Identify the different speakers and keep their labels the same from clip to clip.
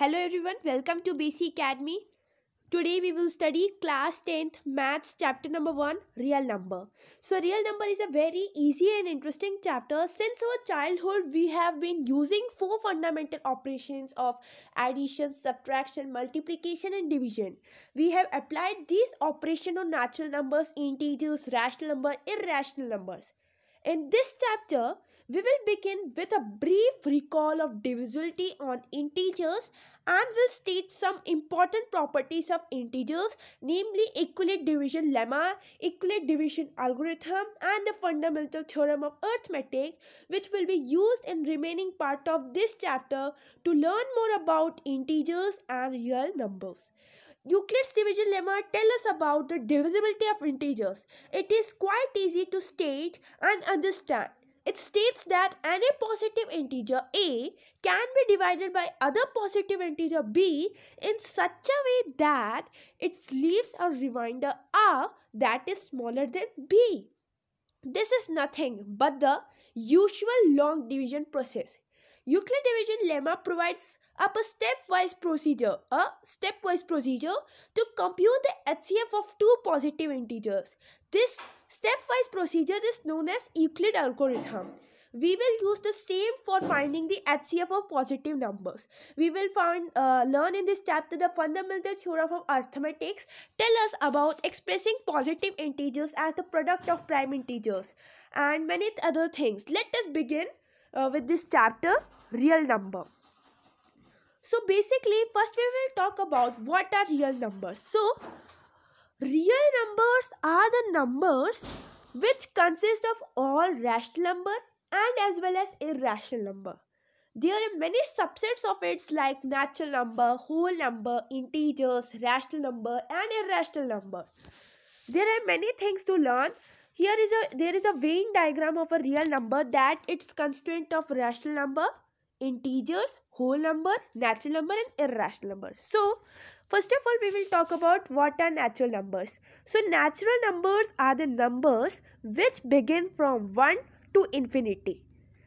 Speaker 1: Hello everyone, welcome to BC Academy. Today we will study class 10th maths chapter number 1 real number. So real number is a very easy and interesting chapter. Since our childhood we have been using four fundamental operations of addition, subtraction, multiplication and division. We have applied these operation on natural numbers, integers, rational number, irrational numbers. In this chapter we will begin with a brief recall of divisibility on integers and will state some important properties of integers, namely equivalent division lemma, equivalent division algorithm, and the fundamental theorem of arithmetic, which will be used in remaining part of this chapter to learn more about integers and real numbers. Euclid's division lemma tells us about the divisibility of integers. It is quite easy to state and understand. It states that any positive integer a can be divided by other positive integer b in such a way that it leaves a remainder r that is smaller than b. This is nothing but the usual long division process. Euclid division lemma provides up a stepwise procedure, a stepwise procedure to compute the HCF of two positive integers. This stepwise procedure is known as Euclid algorithm. We will use the same for finding the HCF of positive numbers. We will find uh, learn in this chapter the fundamental theorem of arithmetics. Tell us about expressing positive integers as the product of prime integers and many other things. Let us begin uh, with this chapter real number. So basically first we will talk about what are real numbers. So Real numbers are the numbers which consist of all rational number and as well as irrational number. There are many subsets of it like natural number, whole number, integers, rational number and irrational number. There are many things to learn. Here is a there is a Venn diagram of a real number that its constituent of rational number, integers, whole number, natural number and irrational number. So First of all, we will talk about what are natural numbers. So, natural numbers are the numbers which begin from 1 to infinity.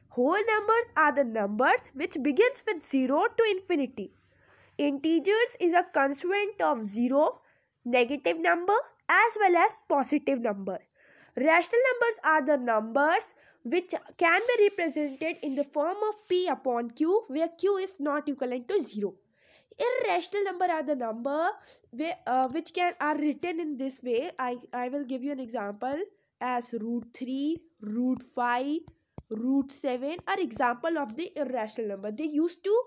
Speaker 1: Whole numbers are the numbers which begins with 0 to infinity. Integers is a constituent of 0, negative number as well as positive number. Rational numbers are the numbers which can be represented in the form of p upon q where q is not equivalent to 0 irrational number are the number uh, which can are written in this way I, I will give you an example as root 3 root 5 root 7 are example of the irrational number they used to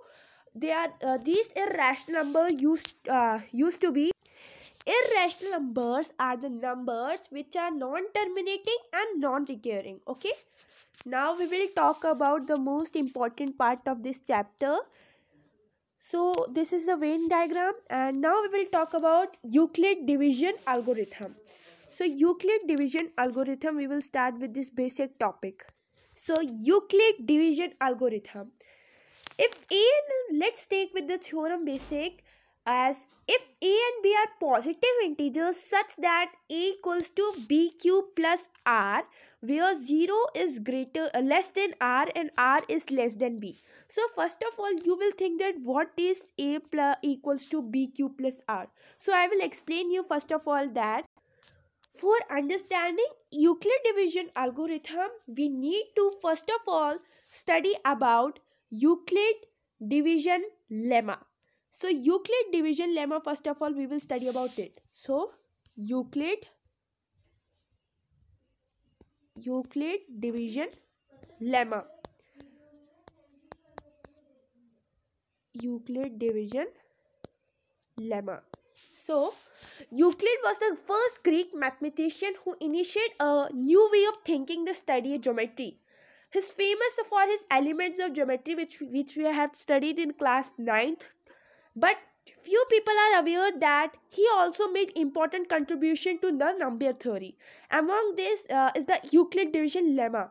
Speaker 1: they are uh, these irrational number used uh, used to be irrational numbers are the numbers which are non-terminating and non-recurring okay now we will talk about the most important part of this chapter so this is the Venn diagram and now we will talk about Euclid division algorithm. So Euclid division algorithm we will start with this basic topic. So Euclid division algorithm. If a let's take with the theorem basic as if a and b are positive integers such that a equals to b cube plus r where 0 is greater uh, less than r and r is less than b so first of all you will think that what is a plus equals to b cube plus r so i will explain you first of all that for understanding euclid division algorithm we need to first of all study about euclid division lemma so Euclid division lemma first of all we will study about it. So Euclid Euclid division lemma Euclid division lemma. So, Euclid was the first Greek mathematician who initiated a new way of thinking the study of geometry. He's famous for his elements of geometry which, which we have studied in class 9th but few people are aware that he also made important contribution to the number theory. Among this uh, is the Euclid division lemma.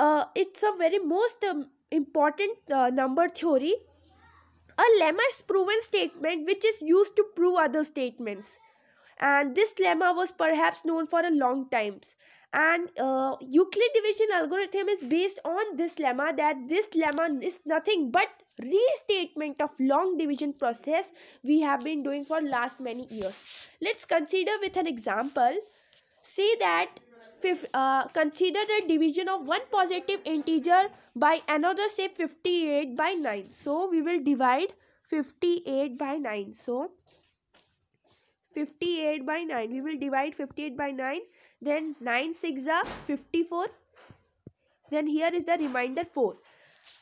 Speaker 1: Uh, it's a very most um, important uh, number theory. A lemma is proven statement which is used to prove other statements. And this lemma was perhaps known for a long times. And uh, Euclid division algorithm is based on this lemma that this lemma is nothing but restatement of long division process we have been doing for last many years. Let's consider with an example. Say that uh, consider the division of one positive integer by another say 58 by 9. So we will divide 58 by 9. So 58 by 9. We will divide 58 by 9. Then 9 6 are 54. Then here is the remainder 4.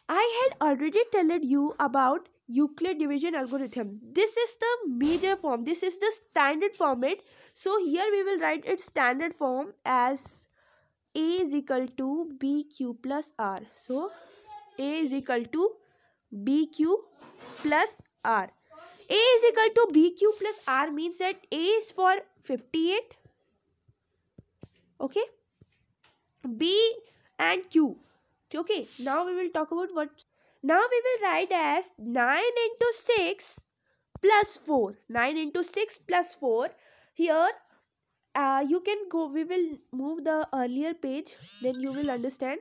Speaker 1: I had already told you about Euclid division algorithm. This is the major form. This is the standard format. So here we will write its standard form as A is equal to BQ plus R. So A is equal to BQ plus R. A is equal to BQ plus R means that A is for 58. Okay. B and Q Okay, now we will talk about what. Now we will write as 9 into 6 plus 4. 9 into 6 plus 4. Here, uh, you can go, we will move the earlier page, then you will understand.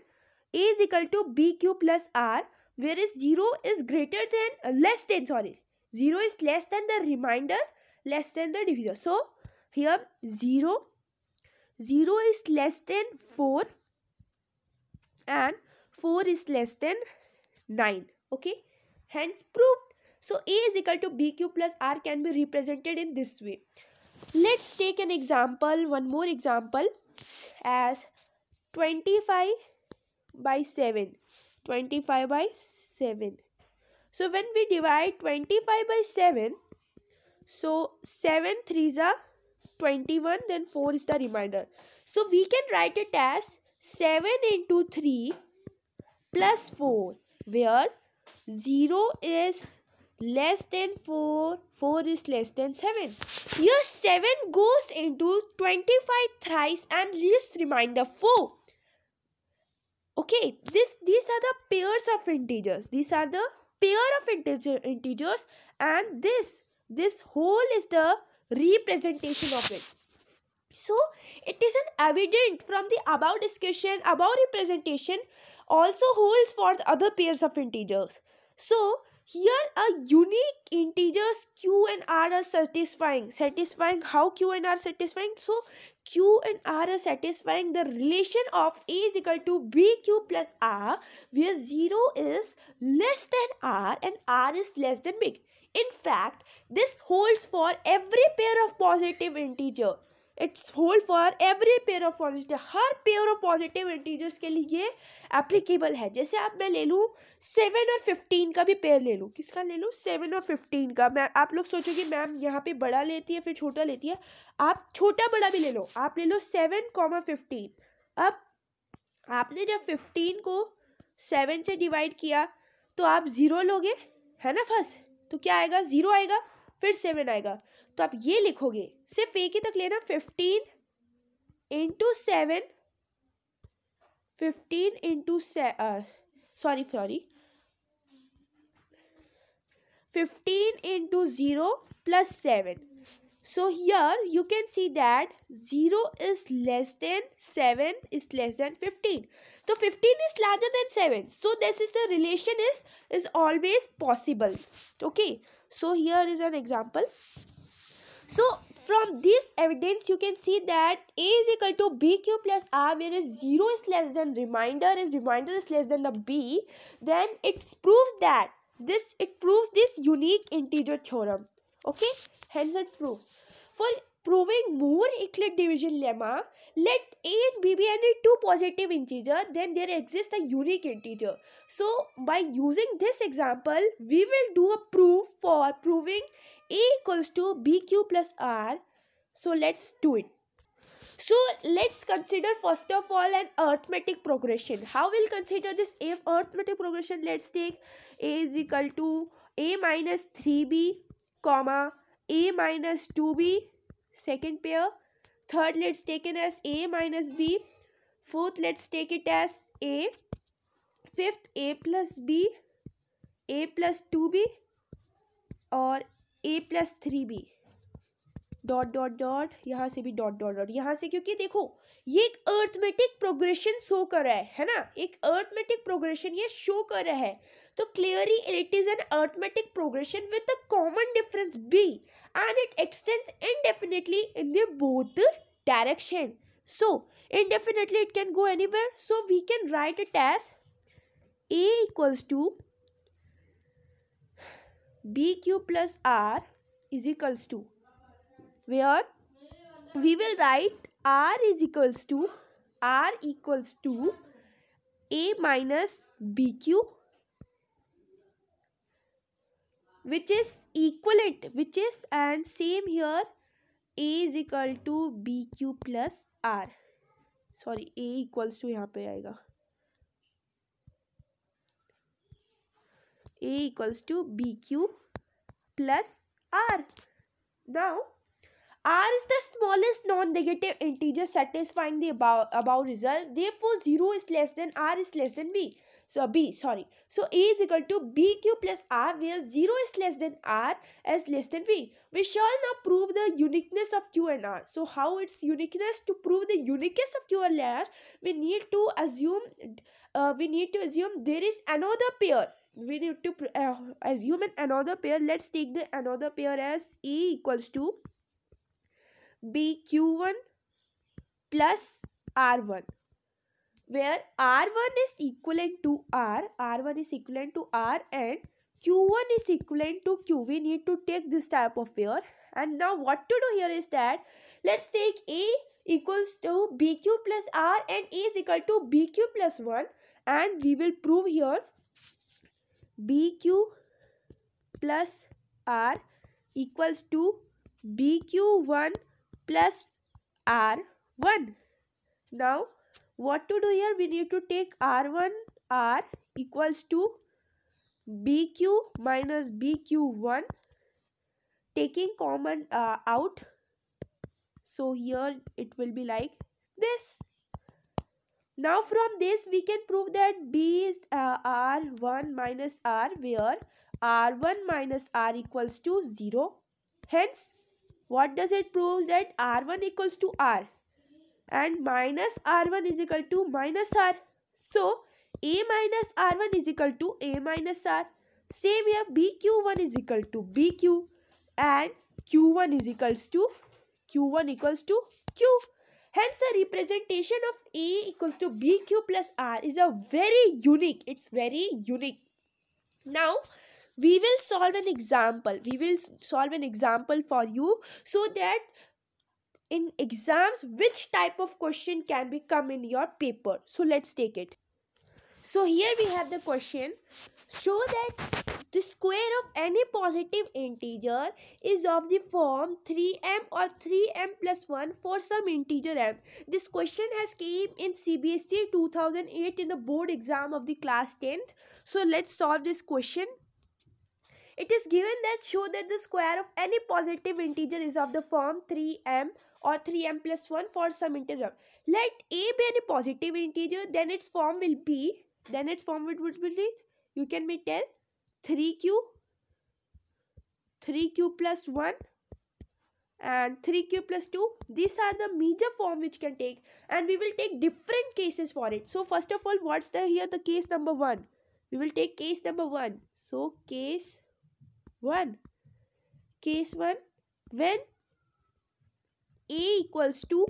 Speaker 1: A is equal to BQ plus R, where is 0 is greater than, uh, less than, sorry. 0 is less than the remainder, less than the divisor. So, here 0, 0 is less than 4 and 4 is less than 9 okay hence proved so a is equal to bq plus r can be represented in this way let's take an example one more example as 25 by 7 25 by 7 so when we divide 25 by 7 so 7 is are 21 then 4 is the remainder so we can write it as 7 into 3 plus 4 where 0 is less than 4 4 is less than 7 here 7 goes into 25 thrice and leaves remainder 4 okay this these are the pairs of integers these are the pair of integer, integers and this this whole is the representation of it so it is an evident from the above discussion, above representation also holds for the other pairs of integers. So here a unique integers q and r are satisfying. Satisfying how q and r satisfying? So q and r are satisfying the relation of a is equal to bq plus r where 0 is less than r and r is less than big. In fact, this holds for every pair of positive integer. It's hold for every pair of positive हर pair of positive integers के लिए applicable है जैसे आप मैं ले लूँ seven और फिफ्टीन का भी पेयर ले लूँ किसका ले लूँ सेवन और फिफ्टीन का मैं आप लोग सोचोगे मैम यहाँ पे बड़ा लेती है फिर छोटा लेती है आप छोटा बड़ा भी ले लो आप ले लो सेवन कॉमा फिफ्टीन अब आपने जब फिफ्टीन को सेवन से डिवाइड किया तो आप ज़ीरो लोगे है ना फर्स्ट तो क्या आएगा ज़ीरो आएगा फिर सेवन आएगा तो आप ये लिखोगे सिर्फ एक ही तक लेना fifteen into seven fifteen into sorry sorry fifteen into zero plus seven so here you can see that zero is less than seven is less than fifteen तो fifteen is larger than seven so this is the relation is is always possible okay so here is an example so from this evidence you can see that a is equal to bq plus r whereas 0 is less than reminder, and reminder is less than the b then it proves that this it proves this unique integer theorem okay hence it proves for Proving more Euclid division lemma, let a and b be any two positive integers, then there exists a unique integer. So, by using this example, we will do a proof for proving a equals to bq plus r. So, let's do it. So let's consider first of all an arithmetic progression. How we'll consider this if arithmetic progression? Let's take a is equal to a minus 3b comma a minus 2b second pair third let's take it as a minus b fourth let's take it as a fifth a plus b a plus 2b or a plus 3b dot dot dot यहाँ से भी dot dot dot यहाँ से क्योंकि देखो ये एक arithmetic progression show कर रहा है है ना एक अर्थमेटिक प्रोग्रेशन ये शो कर रहा है तो clearly it is an arithmetic progression with a common difference b and it extends indefinitely in the both direction so indefinitely it can go anywhere so we can write it as equals to b q plus r is equals to where we will write r is equals to r equals to a minus bq which is equivalent which is and same here a is equal to bq plus r sorry a equals to यहाँ पे आएगा a equals to b q plus r now r is the smallest non-negative integer satisfying the above, above result. Therefore, 0 is less than r is less than b. So, b, sorry. So, a is equal to bq plus r where 0 is less than r is less than b. We shall now prove the uniqueness of q and r. So, how its uniqueness? To prove the uniqueness of q and r, we need to assume, uh, we need to assume there is another pair we need to uh, assume an another pair let's take the another pair as a equals to be q1 plus r1 where r1 is equivalent to r r1 is equivalent to r and q1 is equivalent to q we need to take this type of pair and now what to do here is that let's take a equals to bq plus r and a is equal to bq plus 1 and we will prove here bq plus r equals to bq1 plus R1. Now, what to do here? We need to take R1 R equals to BQ minus BQ1 taking common uh, out. So, here it will be like this. Now from this we can prove that B is uh, R1 minus R where R1 minus R equals to 0. Hence what does it prove that r1 equals to r and minus r1 is equal to minus r so a minus r1 is equal to a minus r same here bq1 is equal to bq and q1 is equals to q1 equals to q hence the representation of a equals to bq plus r is a very unique it's very unique now we will solve an example we will solve an example for you so that in exams which type of question can be come in your paper so let's take it so here we have the question show that the square of any positive integer is of the form 3m or 3m plus 1 for some integer m. This question has came in CBSE 2008 in the board exam of the class 10th. So let's solve this question. It is given that show that the square of any positive integer is of the form 3m or 3m plus 1 for some integer. Let a be any positive integer, then its form will be, then its form would be, you can be tell 3q, 3q plus 1 and 3q plus 2 these are the major form which can take and we will take different cases for it so first of all what's the here the case number 1 we will take case number 1 so case 1. Case 1. When A equals to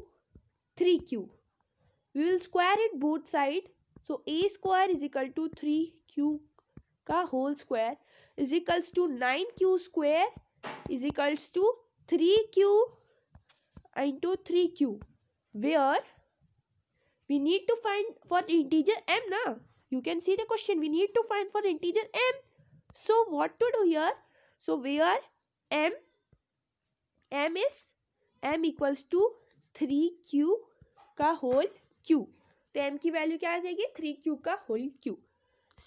Speaker 1: 3Q. We will square it both side. So A square is equal to 3Q ka whole square is equals to nine q square is equals to three q into three q. Where we need to find for integer m now you can see the question we need to find for integer m so what to do here so where m m is m equals to three q का whole q तो m की value क्या आ जाएगी three q का whole q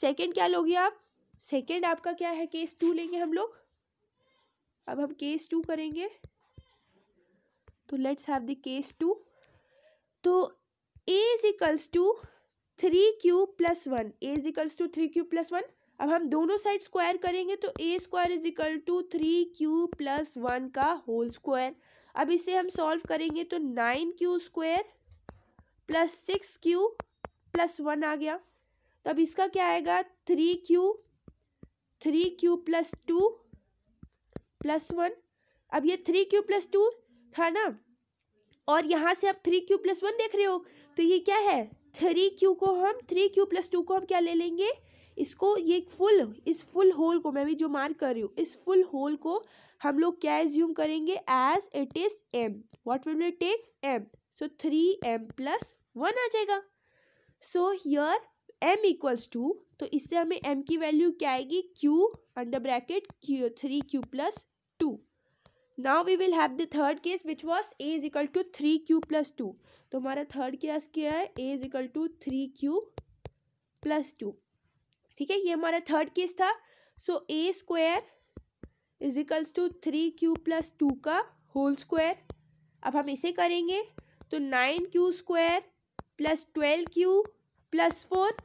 Speaker 1: second क्या लोगे आप सेकेंड आपका क्या है केस टू लेंगे हम लोग अब हम केस टू करेंगे तो let's have the case two तो a is equals to three q plus one a is equals to three q plus one अब हम दोनों साइड स्क्वायर करेंगे तो a square is equal to three q plus one का whole square अब इसे हम सॉल्व करेंगे तो nine q square plus six q plus one आ गया तो अब इसका क्या आएगा three q three q plus two plus one अब ये थ्री क्यू प्लस टू था ना और यहाँ से आप थ्री क्यू प्लस वन देख रहे हो तो ये क्या है थ्री क्यू को हम थ्री क्यू प्लस टू को हम क्या ले लेंगे इसको ये फुल इस फुल होल को मैं भी जो मार्क कर रही हूँ इस फुल होल को हम लोग क्या एज्यूम करेंगे as it is m what will you take m so three m plus one आ जाएगा so here m equals to तो इससे हमें एम की वैल्यू क्या आएगी q under bracket q three q plus two now we will have the third case which was a is equal to three q plus two तो हमारा third case क्या है a is equal to three q plus two ठीक है ये हमारा third case था so a square is equals to three q plus two का होल स्क्वायर अब हम इसे करेंगे तो nine q square plus twelve q plus four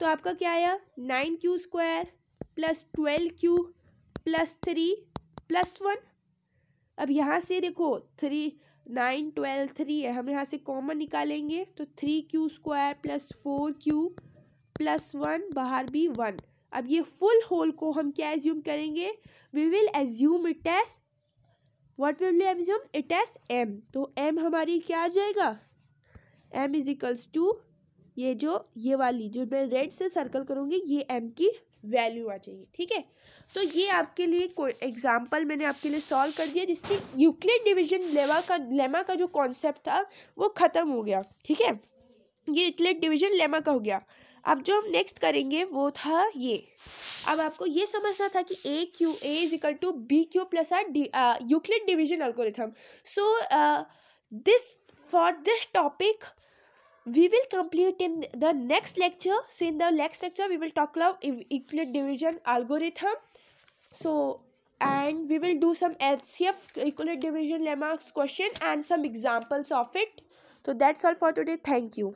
Speaker 1: तो आपका क्या आया nine q square plus twelve q plus three plus one अब यहाँ से देखो थ्री नाइन ट्वेल्व थ्री है हम यहाँ से कॉमन निकालेंगे तो three q square plus four q plus one बाहर भी वन अब ये फुल होल को हम क्या एज्यूम करेंगे we will assume it as what will assume it as m तो एम हमारी क्या आ जाएगा एम इज इक्वल्स टू ये जो ये वाली जो मैं रेड से सर्कल करूँगी ये एम की वैल्यू आ जाएगी ठीक है तो ये आपके लिए कोई एग्जाम्पल मैंने आपके लिए सॉल्व कर दिया जिससे यूक्लिड डिवीजन लेवा का लेमा का जो कॉन्सेप्ट था वो ख़त्म हो गया ठीक है ये यूक्लिड डिवीजन लेमा का हो गया अब जो हम नेक्स्ट करेंगे वो था ये अब आपको ये समझना था कि a q a is equal to b q plus r the Euclid division algorithm so this for this topic we will complete in the next lecture so in the next lecture we will talk of Euclid division algorithm so and we will do some L C F Euclid division lemmas question and some examples of it so that's all for today thank you